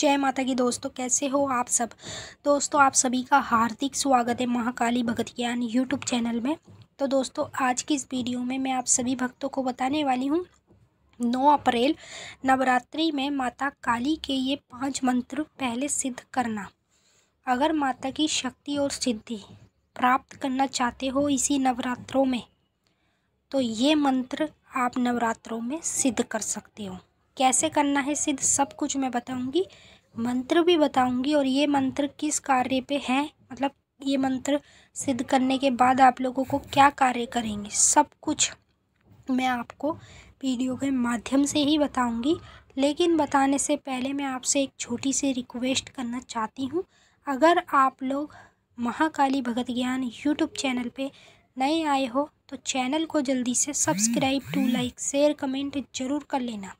जय माता की दोस्तों कैसे हो आप सब दोस्तों आप सभी का हार्दिक स्वागत है महाकाली भगत ज्ञान यूट्यूब चैनल में तो दोस्तों आज की इस वीडियो में मैं आप सभी भक्तों को बताने वाली हूँ नौ अप्रैल नवरात्रि में माता काली के ये पांच मंत्र पहले सिद्ध करना अगर माता की शक्ति और सिद्धि प्राप्त करना चाहते हो इसी नवरात्रों में तो ये मंत्र आप नवरात्रों में सिद्ध कर सकते हो कैसे करना है सिद्ध सब कुछ मैं बताऊंगी मंत्र भी बताऊंगी और ये मंत्र किस कार्य पे हैं मतलब ये मंत्र सिद्ध करने के बाद आप लोगों को क्या कार्य करेंगे सब कुछ मैं आपको वीडियो के माध्यम से ही बताऊंगी लेकिन बताने से पहले मैं आपसे एक छोटी सी रिक्वेस्ट करना चाहती हूँ अगर आप लोग महाकाली भगत ज्ञान यूट्यूब चैनल पर नए आए हो तो चैनल को जल्दी से subscribe to like share comment ज़रूर कर लेना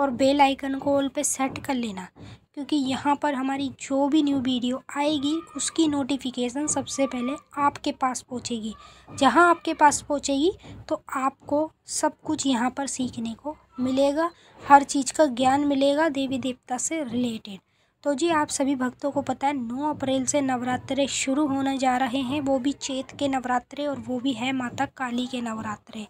और बेल आइकन को ऑल पे सेट कर लेना क्योंकि यहाँ पर हमारी जो भी न्यू वीडियो आएगी उसकी नोटिफिकेशन सबसे पहले आपके पास पहुँचेगी जहाँ आपके पास पहुँचेगी तो आपको सब कुछ यहाँ पर सीखने को मिलेगा हर चीज़ का ज्ञान मिलेगा देवी देवता से रिलेटेड तो जी आप सभी भक्तों को पता है नौ अप्रैल से नवरात्रे शुरू होने जा रहे हैं वो भी चेत के नवरात्रे और वो भी है माता काली के नवरात्रे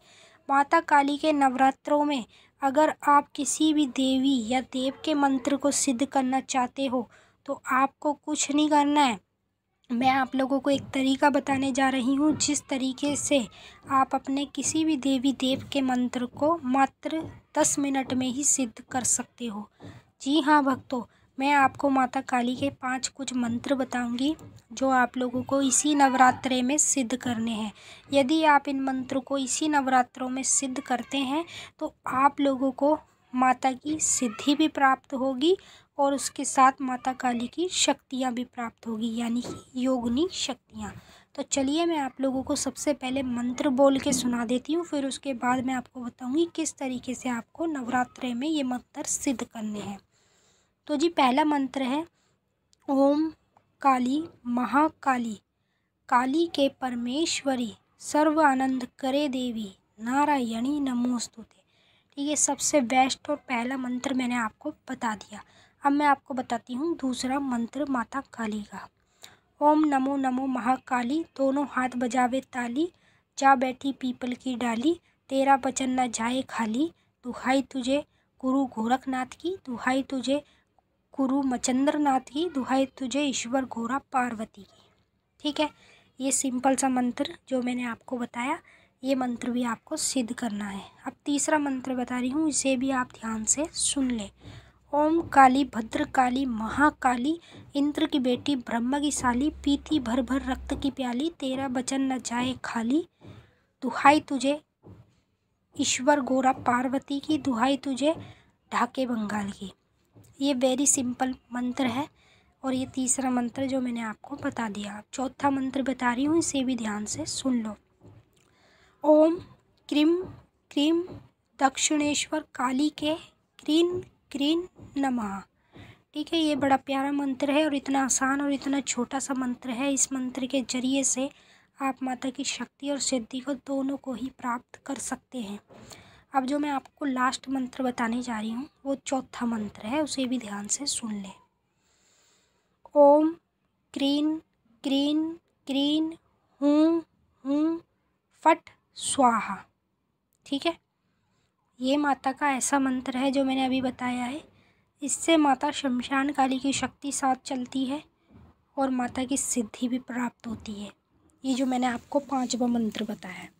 माता काली के नवरात्रों में अगर आप किसी भी देवी या देव के मंत्र को सिद्ध करना चाहते हो तो आपको कुछ नहीं करना है मैं आप लोगों को एक तरीका बताने जा रही हूँ जिस तरीके से आप अपने किसी भी देवी देव के मंत्र को मात्र दस मिनट में ही सिद्ध कर सकते हो जी हाँ भक्तों मैं आपको माता काली के पांच कुछ मंत्र बताऊंगी जो आप लोगों को इसी नवरात्रे में सिद्ध करने हैं यदि आप इन मंत्रों को इसी नवरात्रों में सिद्ध करते हैं तो आप लोगों को माता की सिद्धि भी प्राप्त होगी और उसके साथ माता काली की शक्तियाँ भी प्राप्त होगी यानी कि योगनी शक्तियाँ तो चलिए मैं आप लोगों को सबसे पहले मंत्र बोल के सुना देती हूँ फिर उसके बाद मैं आपको बताऊँगी किस तरीके से आपको नवरात्रे में ये मंत्र सिद्ध करने हैं तो जी पहला मंत्र है ओम काली महाकाली काली के परमेश्वरी सर्व आनंद करे देवी नारायणी नमोस्तुते ठीक है सबसे बेस्ट और पहला मंत्र मैंने आपको बता दिया अब मैं आपको बताती हूँ दूसरा मंत्र माता काली का ओम नमो नमो महाकाली दोनों हाथ बजावे ताली जा बैठी पीपल की डाली तेरा बचन न जाए खाली दुहाई तुझे गुरु गोरखनाथ की दुहाई तुझे कुरु मचंद्रनाथ ही दुहाई तुझे ईश्वर घोरा पार्वती की ठीक है ये सिंपल सा मंत्र जो मैंने आपको बताया ये मंत्र भी आपको सिद्ध करना है अब तीसरा मंत्र बता रही हूँ इसे भी आप ध्यान से सुन लें ओम काली भद्र काली महाकाली इंद्र की बेटी ब्रह्म की साली पीती भर भर रक्त की प्याली तेरा बचन न जाए खाली दुहाई तुझे ईश्वर गोरा पार्वती की दुहाई तुझे ढाके बंगाल की ये वेरी सिंपल मंत्र है और ये तीसरा मंत्र जो मैंने आपको बता दिया चौथा मंत्र बता रही हूँ इसे भी ध्यान से सुन लो ओम क्रीम क्रीम दक्षिणेश्वर काली के क्रीन क्रीन नमः ठीक है ये बड़ा प्यारा मंत्र है और इतना आसान और इतना छोटा सा मंत्र है इस मंत्र के जरिए से आप माता की शक्ति और सिद्धि को दोनों को ही प्राप्त कर सकते हैं अब जो मैं आपको लास्ट मंत्र बताने जा रही हूँ वो चौथा मंत्र है उसे भी ध्यान से सुन लें ओम क्रीन क्रीन क्रीन हूँ हूँ फट स्वाहा ठीक है ये माता का ऐसा मंत्र है जो मैंने अभी बताया है इससे माता शमशान काली की शक्ति साथ चलती है और माता की सिद्धि भी प्राप्त होती है ये जो मैंने आपको पांचवा मंत्र बताया है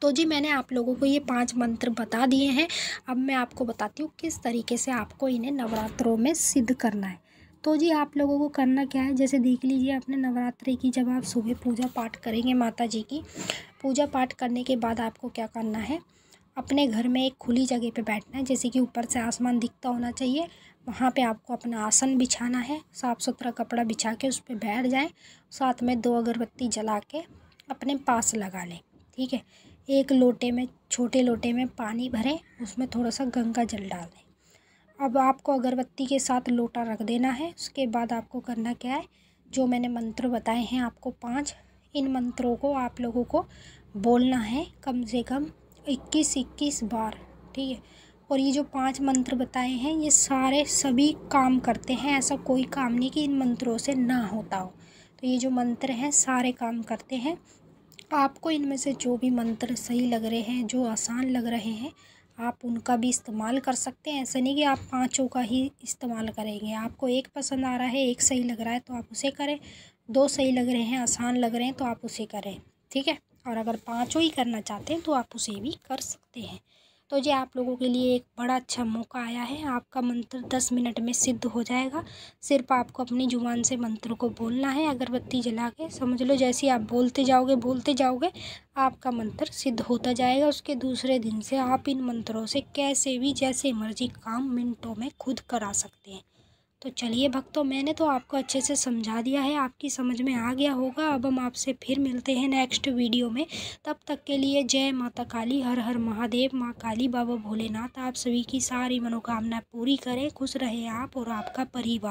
तो जी मैंने आप लोगों को ये पांच मंत्र बता दिए हैं अब मैं आपको बताती हूँ किस तरीके से आपको इन्हें नवरात्रों में सिद्ध करना है तो जी आप लोगों को करना क्या है जैसे देख लीजिए अपने नवरात्रि की जब आप सुबह पूजा पाठ करेंगे माता जी की पूजा पाठ करने के बाद आपको क्या करना है अपने घर में एक खुली जगह पे बैठना है जैसे कि ऊपर से आसमान दिखता होना चाहिए वहाँ पे आपको अपना आसन बिछाना है साफ़ सुथरा कपड़ा बिछा के उस पर बैठ जाएँ साथ में दो अगरबत्ती जला के अपने पास लगा लें ठीक है एक लोटे में छोटे लोटे में पानी भरें उसमें थोड़ा सा गंगा जल डाल दें अब आपको अगरबत्ती के साथ लोटा रख देना है उसके बाद आपको करना क्या है जो मैंने मंत्र बताए हैं आपको पांच इन मंत्रों को आप लोगों को बोलना है कम से कम इक्कीस इक्कीस बार ठीक है और ये जो पांच मंत्र बताए हैं ये सारे सभी काम करते हैं ऐसा कोई काम नहीं कि इन मंत्रों से ना होता हो तो ये जो मंत्र हैं सारे काम करते हैं आपको इनमें से जो भी मंत्र सही लग रहे हैं जो आसान लग रहे हैं आप उनका भी इस्तेमाल कर सकते हैं ऐसा नहीं कि आप पाँचों का ही इस्तेमाल करेंगे आपको एक पसंद आ रहा है एक सही लग रहा है तो आप उसे करें दो सही लग रहे हैं आसान लग रहे हैं तो आप उसे करें ठीक है और अगर पाँचों ही करना चाहते हैं तो आप उसे भी कर सकते हैं तो ये आप लोगों के लिए एक बड़ा अच्छा मौका आया है आपका मंत्र दस मिनट में सिद्ध हो जाएगा सिर्फ आपको अपनी ज़ुबान से मंत्र को बोलना है अगरबत्ती जला के समझ लो जैसे आप बोलते जाओगे बोलते जाओगे आपका मंत्र सिद्ध होता जाएगा उसके दूसरे दिन से आप इन मंत्रों से कैसे भी जैसे मर्जी काम मिनटों में खुद करा सकते हैं तो चलिए भक्तों मैंने तो आपको अच्छे से समझा दिया है आपकी समझ में आ गया होगा अब हम आपसे फिर मिलते हैं नेक्स्ट वीडियो में तब तक के लिए जय माता काली हर हर महादेव माँ काली बाबा भोलेनाथ आप सभी की सारी मनोकामना पूरी करें खुश रहें आप और आपका परिवार